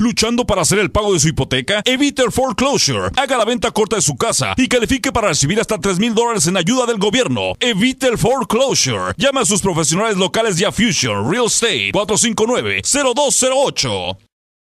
luchando para hacer el pago de su hipoteca? Evite el foreclosure, haga la venta corta de su casa y califique para recibir hasta 3 mil dólares en ayuda del gobierno. Evite el foreclosure. Llama a sus profesionales locales de Fusion Real Estate 459-0208.